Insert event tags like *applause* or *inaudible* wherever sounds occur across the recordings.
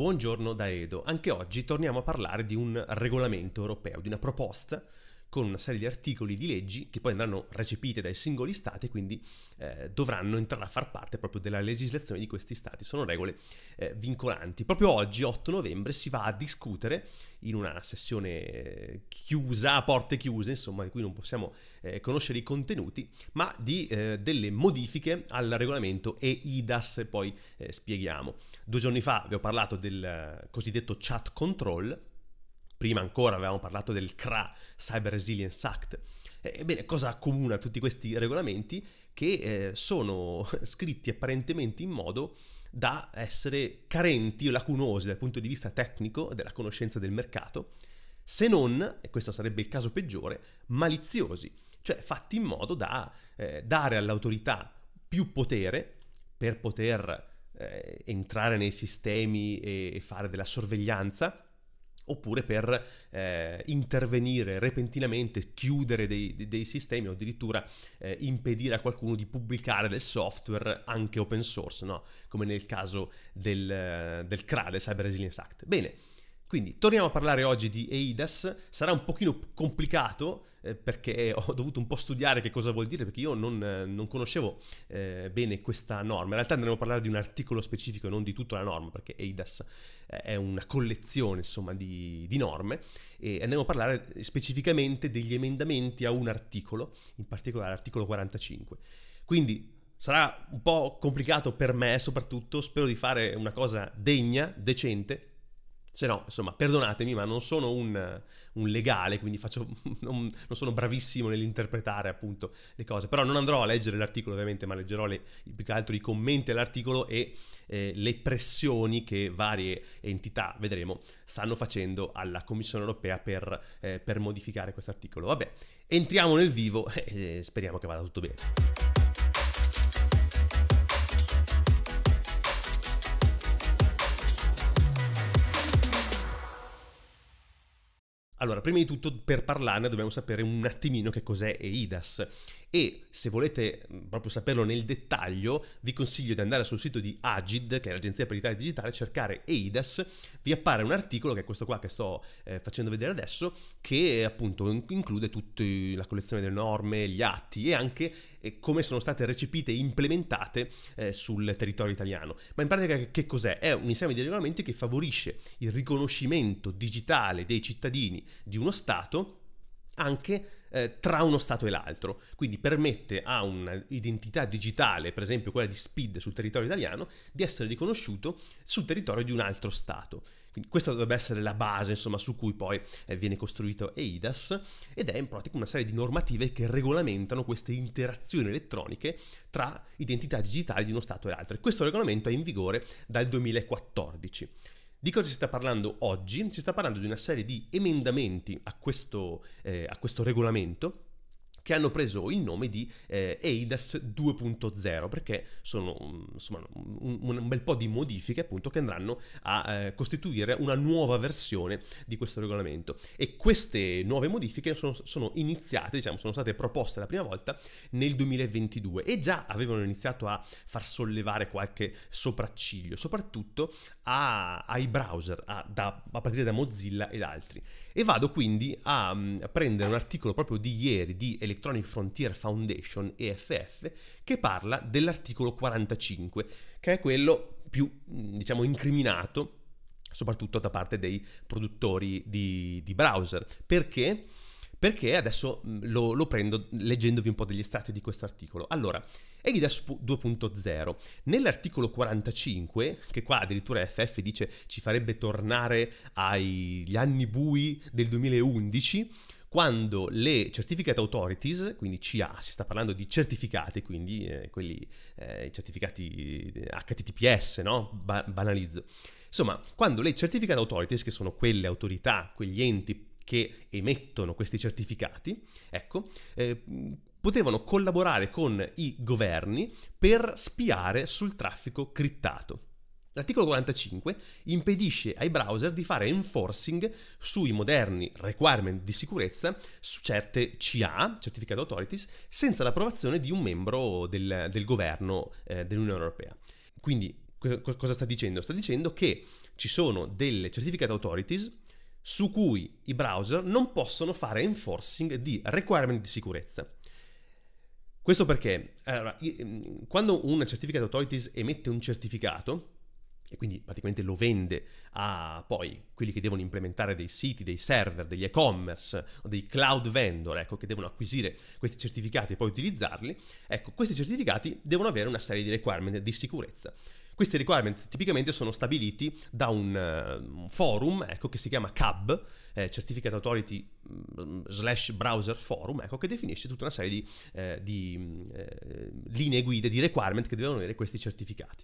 Buongiorno da Edo. Anche oggi torniamo a parlare di un regolamento europeo, di una proposta con una serie di articoli di leggi che poi andranno recepite dai singoli stati e quindi eh, dovranno entrare a far parte proprio della legislazione di questi stati. Sono regole eh, vincolanti. Proprio oggi, 8 novembre, si va a discutere in una sessione eh, chiusa, a porte chiuse, insomma, di cui non possiamo eh, conoscere i contenuti, ma di eh, delle modifiche al regolamento EIDAS, poi eh, spieghiamo. Due giorni fa vi ho parlato del cosiddetto chat control, prima ancora avevamo parlato del CRA, Cyber Resilience Act. Ebbene, cosa accomuna tutti questi regolamenti? Che eh, sono *laughs* scritti apparentemente in modo da essere carenti o lacunosi dal punto di vista tecnico della conoscenza del mercato, se non, e questo sarebbe il caso peggiore, maliziosi, cioè fatti in modo da eh, dare all'autorità più potere per poter eh, entrare nei sistemi e fare della sorveglianza oppure per eh, intervenire repentinamente, chiudere dei, dei sistemi o addirittura eh, impedire a qualcuno di pubblicare del software anche open source, no? come nel caso del, del CRA, del Cyber Resilience Act. Bene, quindi torniamo a parlare oggi di EIDAS, sarà un pochino complicato eh, perché ho *laughs* dovuto un po' studiare che cosa vuol dire, perché io non, eh, non conoscevo eh, bene questa norma. In realtà andremo a parlare di un articolo specifico e non di tutta la norma, perché EIDAS eh, è una collezione insomma, di, di, norme e andremo a parlare specificamente degli emendamenti a un articolo, in particolare l'articolo 45. Quindi sarà un po' complicato per me soprattutto, spero di fare una cosa degna, decente se no, insomma, perdonatemi, ma non sono un, un legale, quindi faccio, *laughs* non, non, sono bravissimo nell'interpretare appunto le cose. Però non andrò a leggere l'articolo ovviamente, ma leggerò le, più che altro i commenti all'articolo e eh, le pressioni che varie entità, vedremo, stanno facendo alla Commissione europea per, eh, per modificare questo articolo. Vabbè, entriamo nel vivo *laughs* e speriamo che vada tutto bene. Allora, prima di tutto, per parlarne dobbiamo sapere un attimino che cos'è EIDAS e se volete proprio saperlo nel dettaglio vi consiglio di andare sul sito di Agid, che è l'agenzia per l'Italia digitale, cercare EIDAS, vi appare un articolo che è questo qua che sto eh, facendo vedere adesso, che eh, appunto include tutta la collezione delle norme, gli atti e anche eh, come sono state recepite e implementate eh, sul territorio italiano. Ma in pratica che cos'è? È un insieme di regolamenti che favorisce il riconoscimento digitale dei cittadini di uno Stato anche eh, tra uno stato e l'altro. Quindi permette a un'identità digitale, per esempio quella di SPID sul territorio italiano, di essere riconosciuto sul territorio di un altro stato. Quindi questa dovrebbe essere la base insomma, su cui poi eh, viene costruito EIDAS ed è in pratica una serie di normative che regolamentano queste interazioni elettroniche tra identità digitali di uno Stato e l'altro. E questo regolamento è in vigore dal 2014. Di cosa si sta parlando oggi? Si sta parlando di una serie di emendamenti a questo, eh, a questo regolamento che hanno preso il nome di eh, AIDAS 2.0 perché sono mm, insomma, un, un, bel po' di modifiche appunto che andranno a eh, costituire una nuova versione di questo regolamento e queste nuove modifiche sono, sono, iniziate diciamo sono state proposte la prima volta nel 2022 e già avevano iniziato a far sollevare qualche sopracciglio soprattutto a, ai browser a, da, a partire da Mozilla ed altri e vado quindi a, a mm, prendere un articolo proprio di ieri di Electronic Frontier Foundation EFF che parla dell'articolo 45, che è quello più, mm, diciamo, incriminato soprattutto da parte dei produttori di, di browser. Perché? perché adesso mm, lo, lo prendo leggendovi un po' degli estratti di questo articolo. Allora, EIDAS 2.0. Nell'articolo 45, che qua addirittura FF dice ci farebbe tornare agli anni bui del 2011, quando le certificate authorities, quindi CA, si sta parlando di certificati, quindi eh, quelli, eh, certificati HTTPS, eh, no? Ba- banalizzo. Insomma, quando le certificate authorities, che sono quelle autorità, quegli enti che emettono questi certificati, ecco, eh, potevano collaborare con i governi per spiare sul traffico criptato. L'articolo 45 impedisce ai browser di fare enforcing sui moderni requirement di sicurezza su certe CA, Certificate Authorities, senza l'approvazione di un membro del, del governo eh, dell'Unione Europea. Quindi co- cosa sta dicendo? Sta dicendo che ci sono delle Certificate Authorities su cui i browser non possono fare enforcing di requirement di sicurezza. Questo perché allora, ehm, quando un certificate authorities emette un certificato, e quindi praticamente lo vende a poi quelli che devono implementare dei siti, dei server, degli e-commerce o dei cloud vendor, ecco, che devono acquisire questi certificati e poi utilizzarli, ecco, questi certificati devono avere una serie di requirement di sicurezza. Questi requirement tipicamente sono stabiliti da un eh, forum ecco, che si chiama CAB, eh, Certificate Authority mm, slash browser forum, ecco, che definisce tutta una serie di, eh, di eh, linee guida, di requirement che devono avere questi certificati.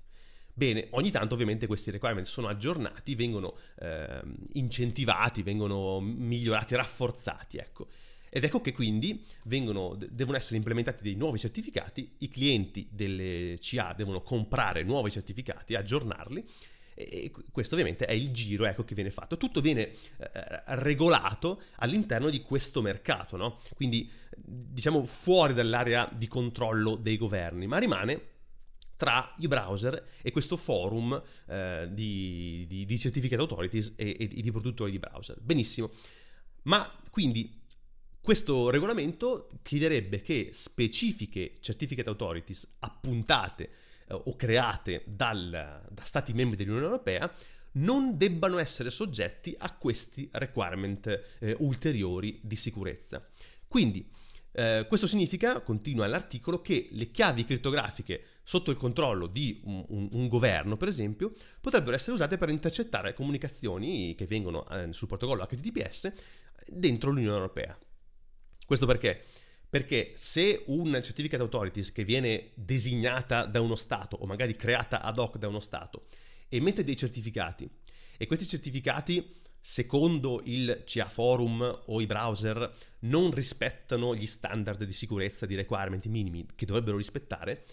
Bene, ogni tanto ovviamente questi requirement sono aggiornati, vengono eh, incentivati, vengono migliorati, rafforzati, ecco. Ed ecco che quindi vengono, devono essere implementati dei nuovi certificati, i clienti delle CA devono comprare nuovi certificati, aggiornarli e questo ovviamente è il giro ecco, che viene fatto. Tutto viene eh, regolato all'interno di questo mercato, no? quindi diciamo fuori dall'area di controllo dei governi, ma rimane tra i browser e questo forum eh, di, di, di, certificate authorities e, e di produttori di browser. Benissimo. Ma quindi questo regolamento chiederebbe che specifiche certificate authorities appuntate eh, o create dal, da stati membri dell'Unione Europea non debbano essere soggetti a questi requirement eh, ulteriori di sicurezza. Quindi, eh, questo significa, continua l'articolo, che le chiavi criptografiche sotto il controllo di un, un, un, governo, per esempio, potrebbero essere usate per intercettare comunicazioni che vengono eh, sul protocollo HTTPS dentro l'Unione Europea. Questo perché? Perché se un certificate authorities che viene designata da uno Stato o magari creata ad hoc da uno Stato emette dei certificati e questi certificati secondo il CA Forum o i browser non rispettano gli standard di sicurezza, di requirement minimi che dovrebbero rispettare,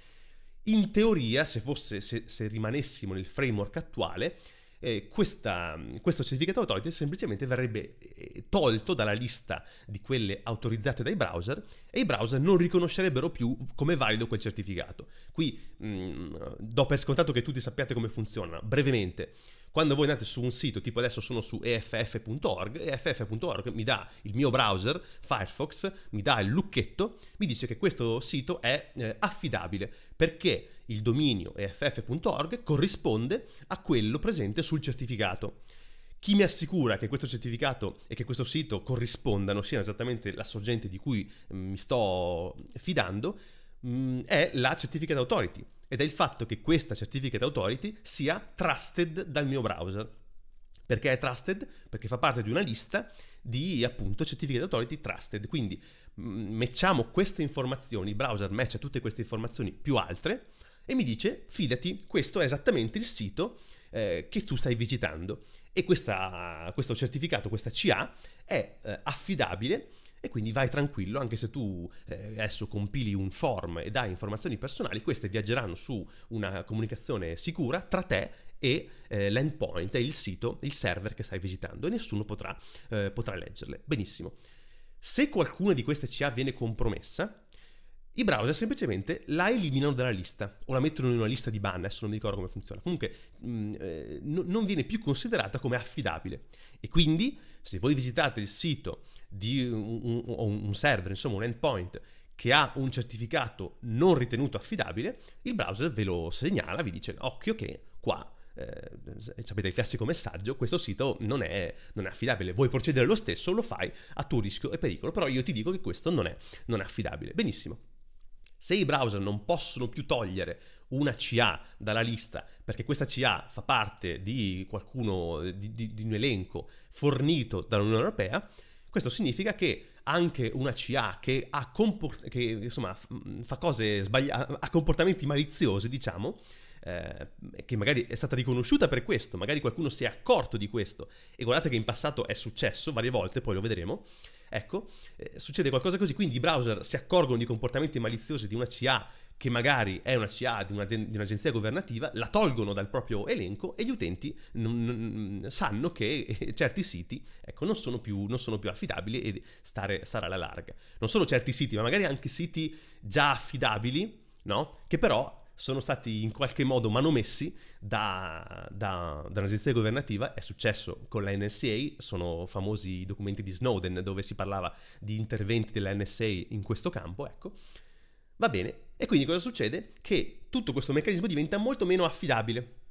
in teoria se, fosse, se, se rimanessimo nel framework attuale eh, questa, questo certificato authority semplicemente verrebbe eh, tolto dalla lista di quelle autorizzate dai browser e i browser non riconoscerebbero più come valido quel certificato. Qui mh, mm, do per scontato che tutti sappiate come funziona. Brevemente, quando voi andate su un sito, tipo adesso sono su eff.org, eff.org mi dà il mio browser, Firefox, mi dà il lucchetto, mi dice che questo sito è eh, affidabile perché il dominio EFF.org corrisponde a quello presente sul certificato. Chi mi assicura che questo certificato e che questo sito corrispondano, siano esattamente la sorgente di cui mm, mi sto fidando, mm, è la Certificate Authority ed è il fatto che questa Certificate Authority sia trusted dal mio browser. Perché è trusted? Perché fa parte di una lista di appunto Certificate Authority trusted. Quindi matchiamo mm, queste informazioni, il browser matcha tutte queste informazioni più altre e mi dice fidati, questo è esattamente il sito eh, che tu stai visitando e questa, questo certificato, questa CA è eh, affidabile e quindi vai tranquillo, anche se tu eh, adesso compili un form e dai informazioni personali, queste viaggeranno su una comunicazione sicura tra te e eh, l'endpoint, e il sito, il server che stai visitando e nessuno potrà, eh, potrà leggerle. Benissimo. Se qualcuna di queste CA viene compromessa, i browser semplicemente la eliminano dalla lista o la mettono in una lista di ban, adesso non mi ricordo come funziona. Comunque mh, mm, eh, no, non viene più considerata come affidabile. E quindi se voi visitate il sito di un, un, un server, insomma un endpoint, che ha un certificato non ritenuto affidabile, il browser ve lo segnala, vi dice occhio che qua eh, sapete il classico messaggio, questo sito non è, non è, affidabile, vuoi procedere lo stesso, lo fai a tuo rischio e pericolo, però io ti dico che questo non è, non è affidabile. Benissimo. Se i browser non possono più togliere una CA dalla lista, perché questa CA fa parte di qualcuno, di, di, di un elenco fornito dall'Unione Europea, questo significa che anche una CA che, ha, comport- che, insomma, sbagli- ha comportamenti maliziosi, diciamo, eh, che magari è stata riconosciuta per questo, magari qualcuno si è accorto di questo, e guardate che in passato è successo varie volte, poi lo vedremo, Ecco, eh, succede qualcosa così, quindi i browser si accorgono di comportamenti maliziosi di una CA che magari è una CA di, di, un'agenzia governativa, la tolgono dal proprio elenco e gli utenti non, non, sanno che eh, certi siti ecco, non, sono più, non, sono più, affidabili e stare, stare, alla larga. Non solo certi siti, ma magari anche siti già affidabili, no? che però sono stati in qualche modo manomessi da, da, da un'agenzia governativa, è successo con la NSA, sono famosi i documenti di Snowden dove si parlava di interventi della NSA in questo campo, ecco. Va bene, e quindi cosa succede? Che tutto questo meccanismo diventa molto meno affidabile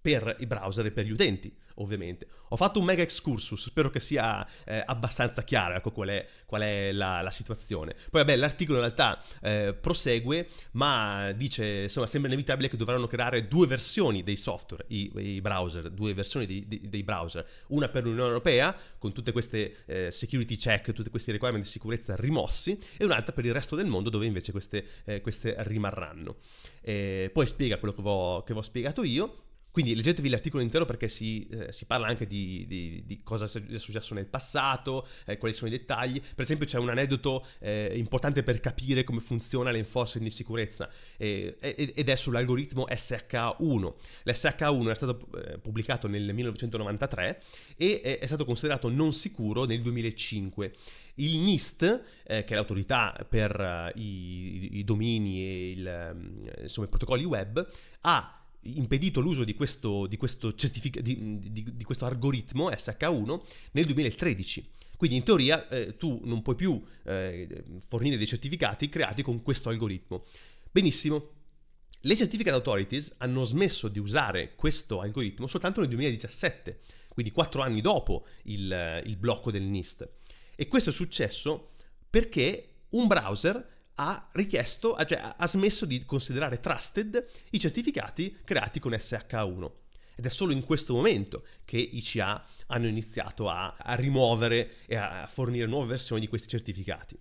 per i browser e per gli utenti ovviamente. Ho fatto un mega excursus, spero che sia eh, abbastanza chiaro ecco, qual è, qual è la, la, situazione. Poi vabbè, l'articolo in realtà eh, prosegue, ma dice, insomma, sembra inevitabile che dovranno creare due versioni dei software, i, i browser, due versioni di, di, dei browser, una per l'Unione Europea, con tutte queste eh, security check, tutti questi requirement di sicurezza rimossi, e un'altra per il resto del mondo dove invece queste, eh, queste rimarranno. poi spiega quello che vi ho spiegato io. Quindi leggetevi l'articolo intero perché si, eh, si parla anche di, di, di, cosa è successo nel passato, eh, quali sono i dettagli. Per esempio c'è un aneddoto eh, importante per capire come funziona l'enforcement di sicurezza ed è sull'algoritmo SH1. L'SH1 è stato eh, pubblicato nel 1993 e è stato considerato non sicuro nel 2005. Il NIST, eh, che è l'autorità per uh, i, i, domini e il, mm, insomma, i protocolli web, ha impedito l'uso di questo, di questo, certific- di, di, di questo algoritmo SH1 nel 2013. Quindi in teoria eh, tu non puoi più eh, fornire dei certificati creati con questo algoritmo. Benissimo. Le certificate authorities hanno smesso di usare questo algoritmo soltanto nel 2017, quindi 4 anni dopo il, il blocco del NIST. E questo è successo perché un browser ha richiesto, cioè ha smesso di considerare trusted i certificati creati con SH1. Ed è solo in questo momento che i CA hanno iniziato a, a rimuovere e a fornire nuove versioni di questi certificati.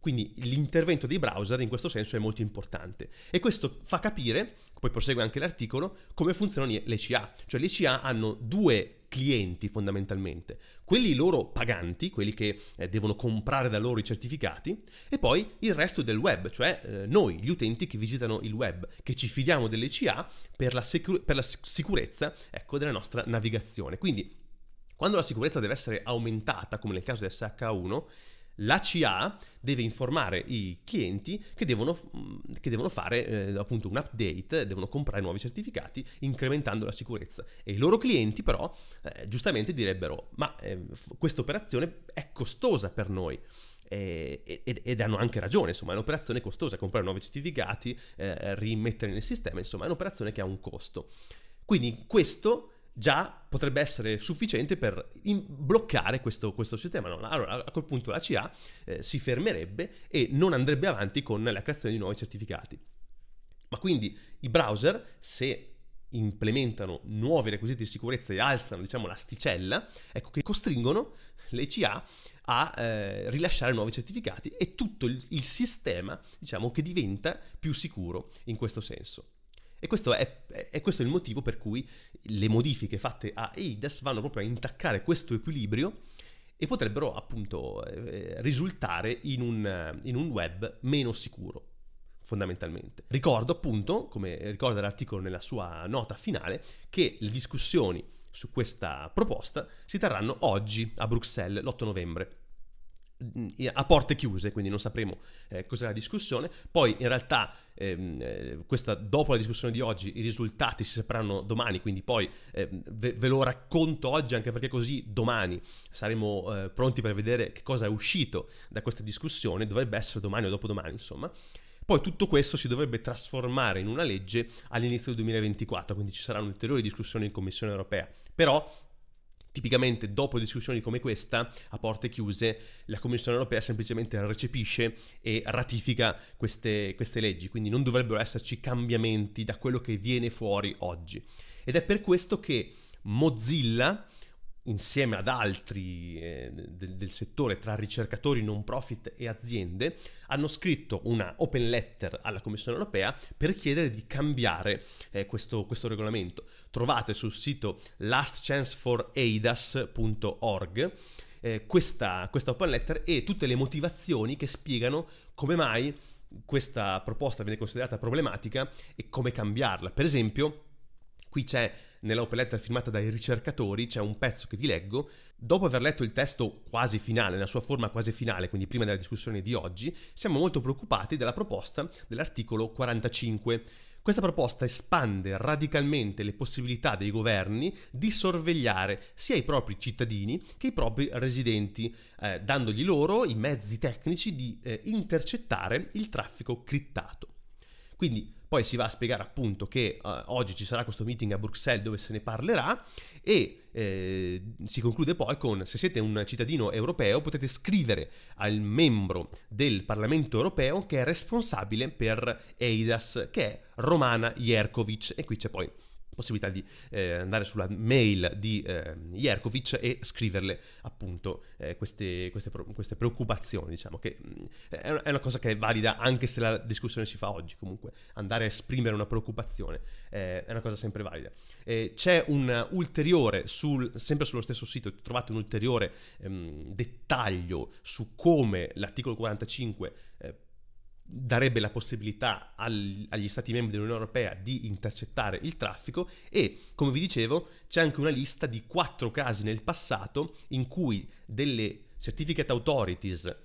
Quindi l'intervento dei browser in questo senso è molto importante e questo fa capire poi prosegue anche l'articolo, come funzionano le CA. Cioè le CA hanno due clienti fondamentalmente, quelli loro paganti, quelli che eh, devono comprare da loro i certificati, e poi il resto del web, cioè eh, noi, gli utenti che visitano il web, che ci fidiamo delle CA per la, sicur- per la sicurezza ecco, della nostra navigazione. Quindi quando la sicurezza deve essere aumentata, come nel caso di SH1, la CA deve informare i clienti che devono, che devono fare eh, appunto un update, devono comprare nuovi certificati incrementando la sicurezza. E i loro clienti però eh, giustamente direbbero ma eh, f- questa operazione è costosa per noi. Ed, ed, hanno anche ragione, insomma, è un'operazione costosa, comprare nuovi certificati, eh, rimettere nel sistema, insomma, è un'operazione che ha un costo. Quindi questo già potrebbe essere sufficiente per in- bloccare questo, questo sistema. No? Allora a quel punto la CA eh, si fermerebbe e non andrebbe avanti con la creazione di nuovi certificati. Ma quindi i browser, se implementano nuovi requisiti di sicurezza e alzano diciamo l'asticella, ecco che costringono le CA a eh, rilasciare nuovi certificati e tutto il, il sistema diciamo che diventa più sicuro in questo senso. E questo è, è questo il motivo per cui le modifiche fatte a EIDAS vanno proprio a intaccare questo equilibrio e potrebbero appunto eh, eh, risultare in un, in un web meno sicuro fondamentalmente. Ricordo appunto, come ricorda l'articolo nella sua nota finale, che le discussioni su questa proposta si terranno oggi a Bruxelles l'8 novembre a porte chiuse, quindi non sapremo eh, cos'è la discussione. Poi in realtà ehm, eh, questa, dopo la discussione di oggi i risultati si sapranno domani, quindi poi ehm, ve, ve, lo racconto oggi anche perché così domani saremo eh, pronti per vedere che cosa è uscito da questa discussione, dovrebbe essere domani o dopodomani insomma. Poi tutto questo si dovrebbe trasformare in una legge all'inizio del 2024, quindi ci sarà un'ulteriore discussione in Commissione europea. Però Tipicamente dopo discussioni come questa, a porte chiuse, la Commissione europea semplicemente recepisce e ratifica queste, queste, leggi, quindi non dovrebbero esserci cambiamenti da quello che viene fuori oggi. Ed è per questo che Mozilla insieme ad altri eh, del, del, settore tra ricercatori non profit e aziende, hanno scritto una open letter alla Commissione europea per chiedere di cambiare eh, questo, questo, regolamento. Trovate sul sito lastchanceforaidas.org eh, questa, questa open letter e tutte le motivazioni che spiegano come mai questa proposta viene considerata problematica e come cambiarla. Per esempio, Qui c'è nell'open letter firmata dai ricercatori, c'è un pezzo che vi leggo. Dopo aver letto il testo quasi finale, nella sua forma quasi finale, quindi prima della discussione di oggi, siamo molto preoccupati della proposta dell'articolo 45. Questa proposta espande radicalmente le possibilità dei governi di sorvegliare sia i propri cittadini che i propri residenti, eh, dandogli loro i mezzi tecnici di eh, intercettare il traffico criptato. Quindi poi si va a spiegare appunto che eh, oggi ci sarà questo meeting a Bruxelles dove se ne parlerà e eh, si conclude poi con se siete un cittadino europeo potete scrivere al membro del Parlamento europeo che è responsabile per EIDAS che è Romana Jerkovic e qui c'è poi possibilità di eh, andare sulla mail di eh, Jerkovic e scriverle appunto eh, queste, queste, queste, preoccupazioni, diciamo che mm, è una, è una, cosa che è valida anche se la discussione si fa oggi, comunque andare a esprimere una preoccupazione eh, è una cosa sempre valida. c'è un ulteriore, sul, sempre sullo stesso sito trovate un ulteriore ehm, dettaglio su come l'articolo 45 darebbe la possibilità al, agli stati membri dell'Unione Europea di intercettare il traffico e, come vi dicevo, c'è anche una lista di quattro casi nel passato in cui delle certificate authorities,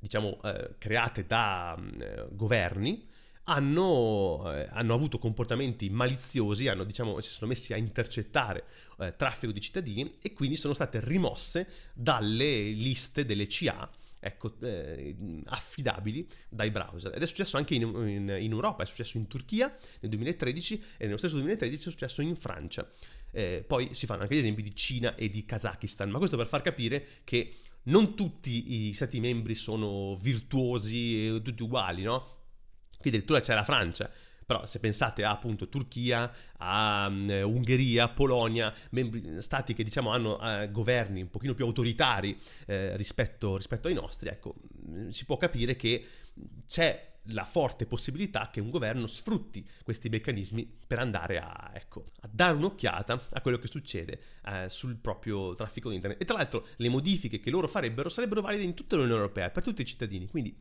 diciamo, eh, create da mm, eh, governi, hanno, eh, hanno, avuto comportamenti maliziosi, hanno, diciamo, si sono messi a intercettare eh, traffico di cittadini e quindi sono state rimosse dalle liste delle CA ecco, eh, affidabili dai browser. Ed è successo anche in, in, in, Europa, è successo in Turchia nel 2013 e nello stesso 2013 è successo in Francia. Eh, poi si fanno anche gli esempi di Cina e di Kazakistan, ma questo per far capire che non tutti i stati membri sono virtuosi e tutti uguali, no? Quindi addirittura c'è la Francia però se pensate a appunto Turchia, a um, Ungheria, Polonia, membri, stati che diciamo hanno uh, governi un pochino più autoritari eh, rispetto, rispetto ai nostri, ecco, mm, si può capire che c'è la forte possibilità che un governo sfrutti questi meccanismi per andare a, ecco, a dare un'occhiata a quello che succede eh, sul proprio traffico di internet. E tra l'altro le modifiche che loro farebbero sarebbero valide in tutta l'Unione Europea, per tutti i cittadini, quindi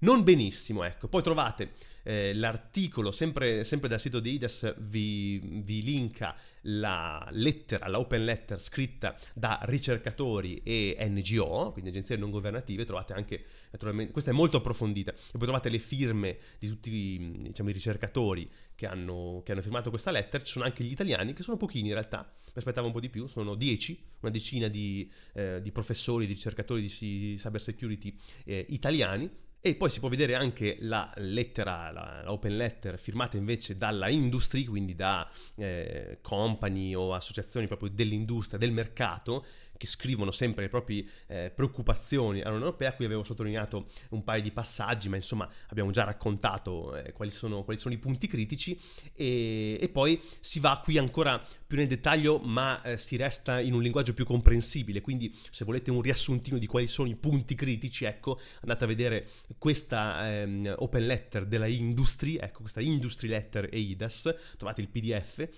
non benissimo, ecco. Poi trovate eh, l'articolo, sempre, sempre, dal sito di IDES, vi, vi, linka la lettera, la open letter scritta da ricercatori e NGO, quindi agenzie non governative, trovate anche, naturalmente, questa è molto approfondita, e poi trovate le firme di tutti diciamo, i ricercatori che hanno, che hanno, firmato questa lettera, ci sono anche gli italiani, che sono pochini in realtà, mi aspettavo un po' di più, sono dieci, una decina di, eh, di professori, di ricercatori di cyber security eh, italiani, e poi si può vedere anche la lettera, la, la open letter firmata invece dalla industry, quindi da eh, company o associazioni proprio dell'industria, del mercato, che scrivono sempre le proprie eh, preoccupazioni all'Unione Europea, qui avevo sottolineato un paio di passaggi, ma insomma abbiamo già raccontato eh, quali, sono, quali, sono, i punti critici e, e, poi si va qui ancora più nel dettaglio, ma eh, si resta in un linguaggio più comprensibile, quindi se volete un riassuntino di quali sono i punti critici, ecco, andate a vedere questa ehm, open letter della Industry, ecco questa Industry Letter EIDAS, trovate il PDF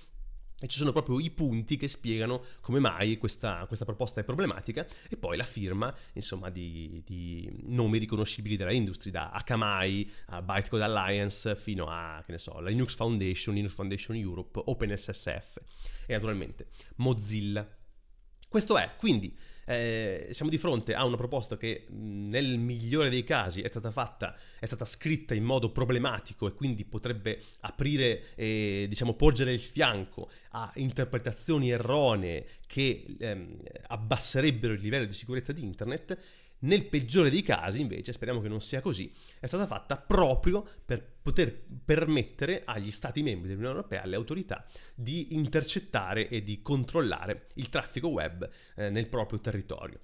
e ci sono proprio i punti che spiegano come mai questa, questa proposta è problematica e poi la firma insomma, di, di, nomi riconoscibili della industria, da Akamai a Bytecode Alliance fino a, che ne so, la Linux Foundation, Linux Foundation Europe, OpenSSF e naturalmente Mozilla questo è, quindi eh, siamo di fronte a una proposta che nel migliore dei casi è stata fatta, è stata scritta in modo problematico e quindi potrebbe aprire, eh, diciamo, porgere il fianco a interpretazioni erronee che ehm, abbasserebbero il livello di sicurezza di internet nel peggiore dei casi, invece, speriamo che non sia così, è stata fatta proprio per poter permettere agli Stati membri dell'Unione Europea, alle autorità, di intercettare e di controllare il traffico web eh, nel proprio territorio.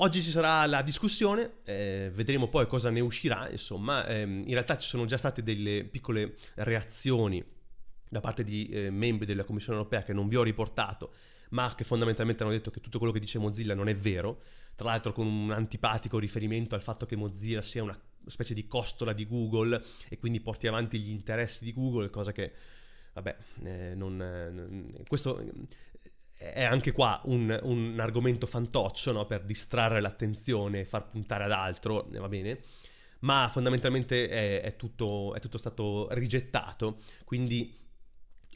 Oggi ci sarà la discussione, eh, vedremo poi cosa ne uscirà, insomma, ehm, in realtà ci sono già state delle piccole reazioni da parte di eh, membri della Commissione Europea che non vi ho riportato ma che fondamentalmente hanno detto che tutto quello che dice Mozilla non è vero, tra l'altro con un antipatico riferimento al fatto che Mozilla sia una specie di costola di Google e quindi porti avanti gli interessi di Google, cosa che, vabbè, eh, non, eh, questo eh, è anche qua un, un argomento fantoccio no? per distrarre l'attenzione e far puntare ad altro, eh, va bene? Ma fondamentalmente è, è, tutto, è tutto stato rigettato, quindi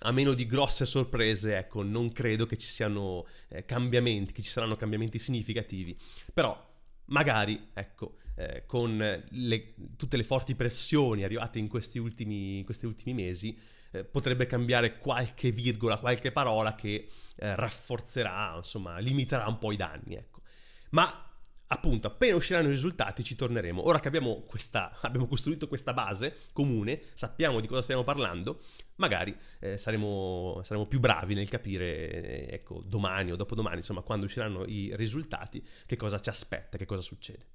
a meno di grosse sorprese, ecco, non credo che ci siano eh, cambiamenti, che ci saranno cambiamenti significativi. Però magari, ecco, eh, con le, tutte le forti pressioni arrivate in questi ultimi, in questi ultimi mesi, eh, potrebbe cambiare qualche virgola, qualche parola che eh, rafforzerà, insomma, limiterà un po' i danni, ecco. Ma appunto, appena usciranno i risultati ci torneremo. Ora che abbiamo, questa, abbiamo costruito questa base comune, sappiamo di cosa stiamo parlando, magari eh, saremo, saremo, più bravi nel capire, eh, ecco, domani o dopodomani, insomma, quando usciranno i risultati, che cosa ci aspetta, che cosa succede.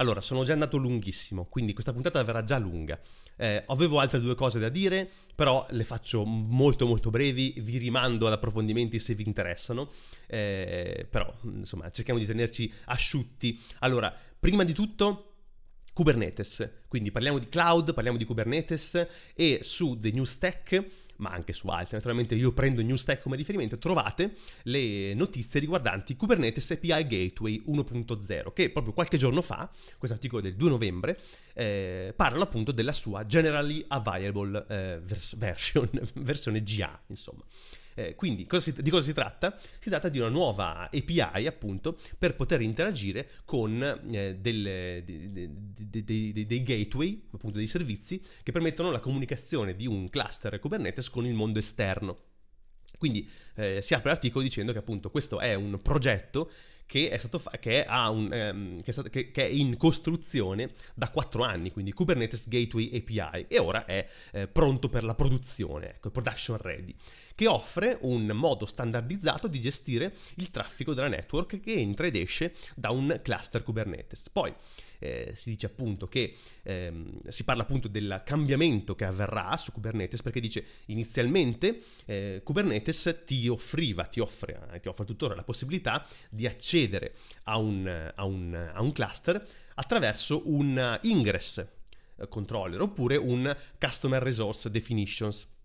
Allora, sono già andato lunghissimo, quindi questa puntata verrà già lunga. Eh, avevo altre due cose da dire, però le faccio molto molto brevi, vi rimando ad approfondimenti se vi interessano, eh, però insomma cerchiamo di tenerci asciutti. Allora, prima di tutto... Kubernetes, quindi parliamo di cloud, parliamo di Kubernetes e su The New Stack ma anche su altri. Naturalmente io prendo NewsTech come riferimento, trovate le notizie riguardanti Kubernetes API Gateway 1.0, che proprio qualche giorno fa, questo articolo del 2 novembre, eh, parla appunto della sua Generally Available eh, vers- version, *laughs* versione GA, insomma. Eh, quindi cosa si, di cosa si tratta? Si tratta di una nuova API appunto per poter interagire con eh, delle, de, de, de, dei gateway, appunto dei servizi che permettono la comunicazione di un cluster Kubernetes con il mondo esterno. Quindi eh, si apre l'articolo dicendo che appunto questo è un progetto che è, stato fa- che, un, ehm, che, è stato, che, che, è in costruzione da 4 anni, quindi Kubernetes Gateway API, e ora è eh, pronto per la produzione, ecco, production ready, che offre un modo standardizzato di gestire il traffico della network che entra ed esce da un cluster Kubernetes. Poi, eh, si dice appunto che ehm, si parla appunto del cambiamento che avverrà su Kubernetes perché dice inizialmente eh, Kubernetes ti offriva, ti offre, eh, ti offre tuttora la possibilità di accedere a un, a un, a un cluster attraverso un ingress controller oppure un customer resource definitions.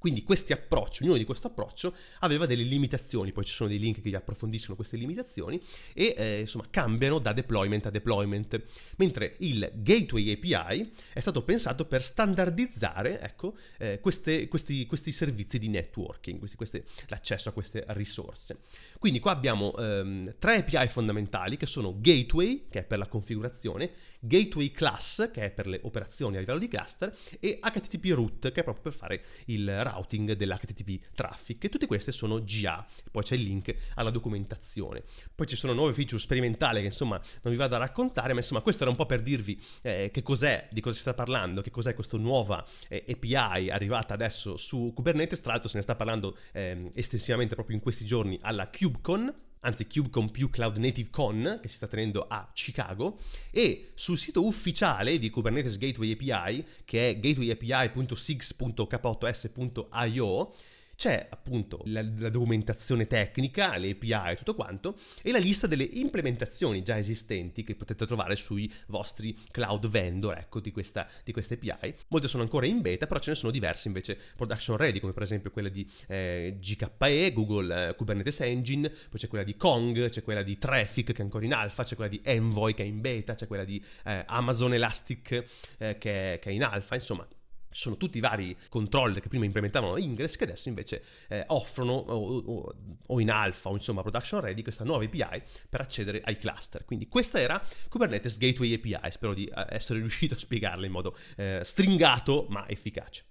Quindi questi approcci, ognuno di questi approcci aveva delle limitazioni, poi ci sono dei link che approfondiscono queste limitazioni e eh, insomma cambiano da deployment a deployment, mentre il Gateway API è stato pensato per standardizzare ecco, eh, queste, questi, questi, servizi di networking, questi, queste, l'accesso a queste risorse. Quindi qua abbiamo ehm, tre API fondamentali che sono Gateway, che è per la configurazione, Gateway Class, che è per le operazioni a livello di cluster, e HTTP Root, che è proprio per fare il routing dell'HTTP traffic. E tutte queste sono GA. Poi c'è il link alla documentazione. Poi ci sono nuove feature sperimentali che insomma non vi vado a raccontare, ma insomma questo era un po' per dirvi eh, che cos'è, di cosa si sta parlando, che cos'è questa nuova eh, API arrivata adesso su Kubernetes. Tra l'altro se ne sta parlando eh, estensivamente proprio in questi giorni alla KubeCon anzi Cube con più Cloud Native Con che si sta tenendo a Chicago e sul sito ufficiale di Kubernetes Gateway API che è gatewayapisigsk 8 sio c'è appunto la, la documentazione tecnica, le API e tutto quanto, e la lista delle implementazioni già esistenti che potete trovare sui vostri cloud vendor, ecco, di, questa, di queste API. Molte sono ancora in beta, però ce ne sono diverse invece production ready, come per esempio quella di eh, GKE, Google eh, Kubernetes Engine, poi c'è quella di Kong, c'è quella di Traffic che è ancora in alfa, c'è quella di Envoy che è in beta, c'è quella di eh, Amazon Elastic eh, che è, che è in alfa, insomma sono tutti i vari controller che prima implementavano Ingress che adesso invece eh, offrono o, o, o, in alfa o insomma production ready questa nuova API per accedere ai cluster. Quindi questa era Kubernetes Gateway API, spero di eh, essere *laughs* riuscito a spiegarla in modo eh, stringato ma efficace.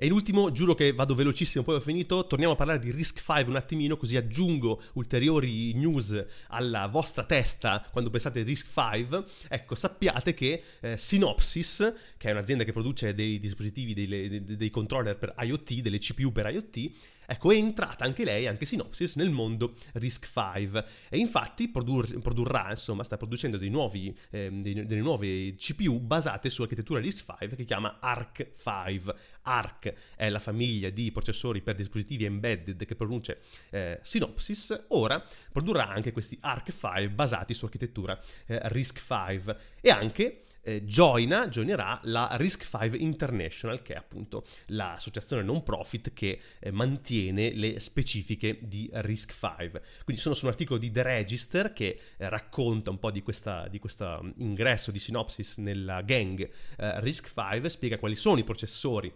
E in ultimo, giuro che vado velocissimo, poi ho finito, torniamo a parlare di Risk 5 un attimino, così aggiungo ulteriori news alla vostra testa quando pensate a Risk 5. Ecco, sappiate che eh, Synopsys, che è un'azienda che produce dei dispositivi, dei, dei, dei controller per IoT, delle CPU per IoT, Ecco, è entrata anche lei, anche Synopsis, nel mondo Risk 5 e infatti produr- produrrà, insomma, sta producendo dei nuovi, eh, dei, delle nuove CPU basate sull'architettura architettura Risk 5 che chiama ARC 5. ARC è la famiglia di processori per dispositivi embedded che produce eh, Synopsis, ora produrrà anche questi ARC 5 basati sull'architettura eh, RISC 5 e anche eh, joina, joinerà la Risk 5 International, che è appunto l'associazione non profit che eh, mantiene le specifiche di Risk 5. Quindi sono su un articolo di The Register che eh, racconta un po' di questo mm, ingresso di sinopsis nella gang eh, Risk 5, spiega quali sono i processori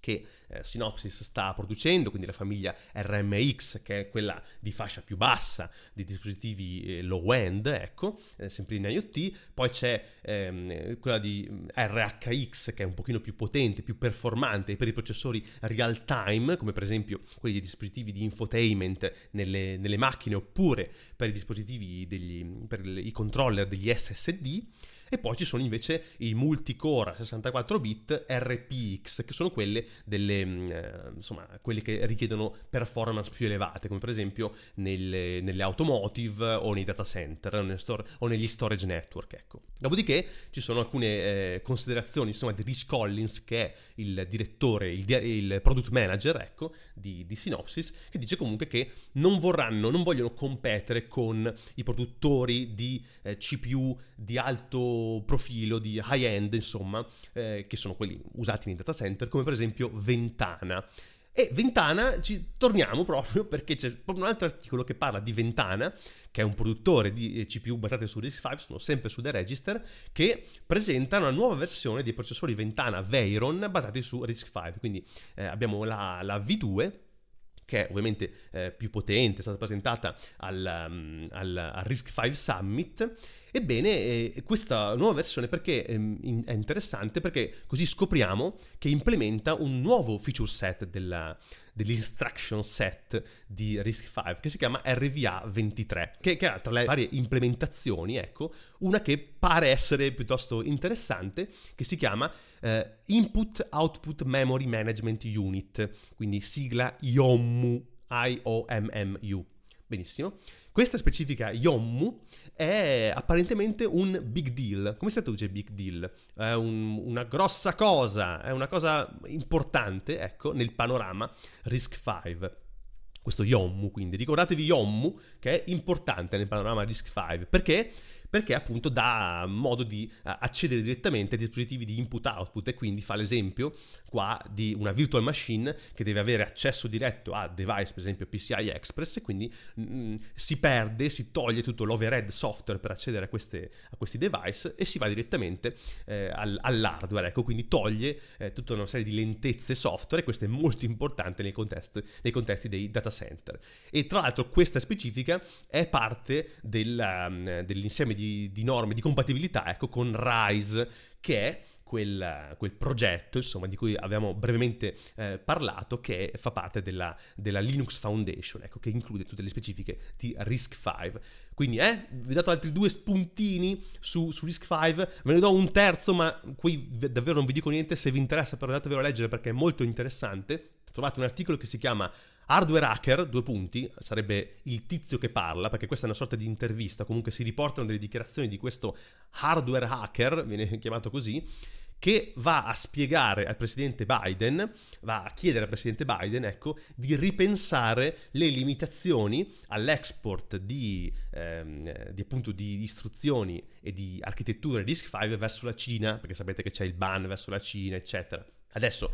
che eh, Synopsis sta producendo, quindi la famiglia RMX, che è quella di fascia più bassa di dispositivi eh, low-end, ecco, eh, sempre in IoT, poi c'è ehm, quella di mm, RHX, che è un pochino più potente, più performante per i processori real-time, come per esempio quelli dei dispositivi di infotainment nelle, nelle macchine, oppure per i dispositivi degli, per i controller degli SSD. E poi ci sono invece i multicore 64 bit RPX, che sono quelle delle Ehm, insomma, quelle che richiedono performance più elevate, come per esempio nelle, nelle automotive o nei data center o, store, o, negli storage network. Ecco. Dopodiché ci sono alcune eh, considerazioni insomma, di Rich Collins, che è il direttore, il, il product manager ecco, di, di, Synopsis, che dice comunque che non vorranno, non vogliono competere con i produttori di eh, CPU di alto profilo, di high-end, insomma, eh, che sono quelli usati nei data center, come per esempio Vendetta Ventana. E Ventana ci torniamo proprio perché c'è proprio un altro articolo che parla di Ventana, che è un produttore di eh, CPU basate su RISC-V, sono sempre su The Register, che presenta una nuova versione dei processori Ventana Veyron basati su RISC-V. Quindi eh, abbiamo la, la V2 che è ovviamente eh, più potente, è stata presentata al, um, al, al Risk 5 Summit. Ebbene, eh, questa nuova versione perché, eh, in, è interessante perché così scopriamo che implementa un nuovo feature set della, dell'instruction set di RISC-V che si chiama RVA23, che, che, ha tra le varie implementazioni, ecco, una che pare essere piuttosto interessante, che si chiama eh, Input Output Memory Management Unit, quindi sigla IOMMU, I-O-M-M-U. Benissimo. Questa specifica IOMMU è apparentemente un big deal. Come si traduce big deal? È un, una grossa cosa, è una cosa importante, ecco, nel panorama RISC V. Questo Yommu, quindi ricordatevi IOMMU, che è importante nel panorama RISC V perché perché appunto dà modo di eh, accedere direttamente ai dispositivi di input-output e quindi fa l'esempio qua di una virtual machine che deve avere accesso diretto a device, per esempio PCI Express, e quindi mh, mm, mm, si perde, si toglie tutto l'overhead software per accedere a, queste, a, questi device e si va direttamente eh, all'hardware, ecco, quindi toglie eh, tutta una serie di lentezze software e questo è molto importante nei contesti, nei contesti dei data center. E tra l'altro questa specifica è parte del, um, dell'insieme di di, di norme di compatibilità ecco, con RISE, che è Quel, quel, progetto, insomma, di cui abbiamo brevemente eh, parlato, che fa parte della, della, Linux Foundation, ecco, che include tutte le specifiche di RISC-V. Quindi, eh, vi ho dato altri due spuntini su, su RISC-V, ve ne do un terzo, ma qui davvero non vi dico niente, se vi interessa però andatevelo a leggere perché è molto interessante. Trovate un articolo che si chiama Hardware Hacker, due punti, sarebbe il tizio che parla, perché questa è una sorta di intervista, comunque si riportano delle dichiarazioni di questo hardware hacker, viene *laughs* chiamato così, che va a spiegare al presidente Biden, va a chiedere al presidente Biden, ecco, di ripensare le limitazioni all'export di, ehm, di, appunto, di istruzioni e di architetture RISC-V verso la Cina, perché sapete che c'è il ban verso la Cina, eccetera. Adesso,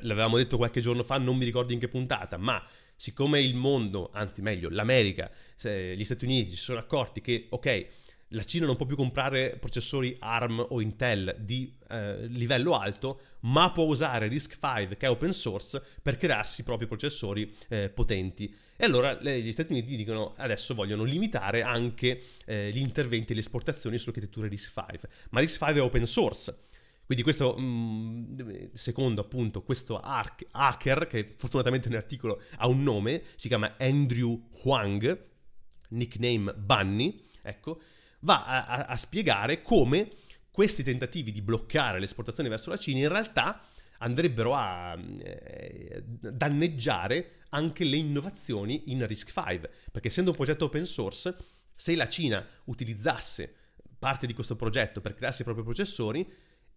l'avevamo detto qualche giorno fa, non mi ricordo in che puntata, ma siccome il mondo, anzi meglio, l'America, gli Stati Uniti si sono accorti che, ok, la Cina non può più comprare processori ARM o Intel di eh, livello alto, ma può usare RISC-V, che è open source, per crearsi propri processori eh, potenti. E allora le, gli Stati Uniti dicono adesso vogliono limitare anche eh, gli interventi e le esportazioni sull'architettura RISC-V, ma RISC-V è open source. Quindi questo, mm, secondo appunto questo hacker, che fortunatamente nell'articolo ha un nome, si chiama Andrew Huang, nickname Bunny, ecco, va a, a, a spiegare come questi tentativi di bloccare l'esportazione verso la Cina in realtà andrebbero a eh, danneggiare anche le innovazioni in Risk 5, perché essendo un progetto open source, se la Cina utilizzasse parte di questo progetto per crearsi i propri processori,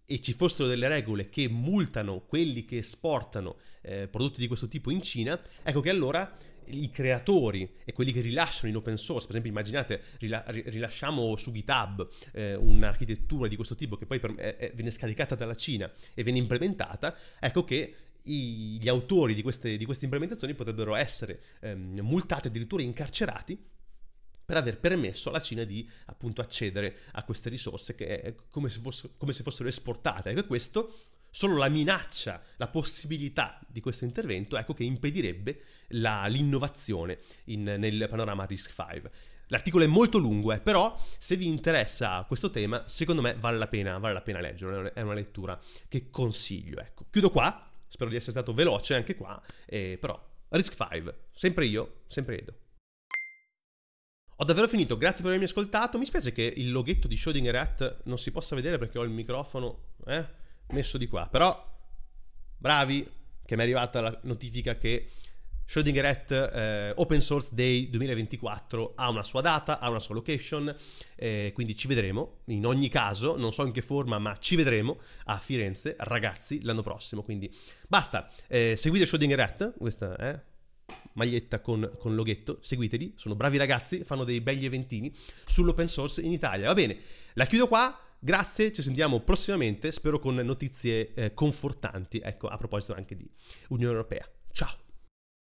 e ci fossero delle regole che multano quelli che esportano eh, prodotti di questo tipo in Cina, ecco che allora i creatori e quelli che rilasciano in open source, per esempio immaginate rila- rilasciamo su GitHub eh, un'architettura di questo tipo che poi per, eh, viene scaricata dalla Cina e viene implementata, ecco che i, gli autori di queste, di queste, implementazioni potrebbero essere ehm, multati, addirittura incarcerati per aver permesso alla Cina di appunto accedere a queste risorse che è eh, come se, fosse, come se fossero esportate. Ecco, questo solo la minaccia, la possibilità di questo intervento, ecco che impedirebbe la, l'innovazione in, nel panorama RISC V. L'articolo è molto lungo, eh, però se vi interessa questo tema, secondo me vale la pena, vale la pena leggere, è una lettura che consiglio. Ecco. Chiudo qua, spero di essere stato veloce anche qua, eh, però Risk 5, sempre io, sempre Edo. Ho davvero finito, grazie per avermi ascoltato. Mi spiace che il loghetto di Schrodinger Hat non si possa vedere perché ho il microfono eh, messo di qua. Però, bravi, che mi è arrivata la notifica che Schrodinger Hat eh, Open Source Day 2024 ha una sua data, ha una sua location, eh, quindi ci vedremo. In ogni caso, non so in che forma, ma ci vedremo a Firenze, ragazzi, l'anno prossimo. Quindi basta, eh, seguite Schrodinger Hat, questa è... Eh, maglietta con, con loghetto, seguiteli, sono bravi ragazzi, fanno dei begli eventini sull'open source in Italia. Va bene, la chiudo qua. Grazie, ci sentiamo prossimamente, spero con notizie eh, confortanti, ecco, a proposito anche di Unione Europea. Ciao!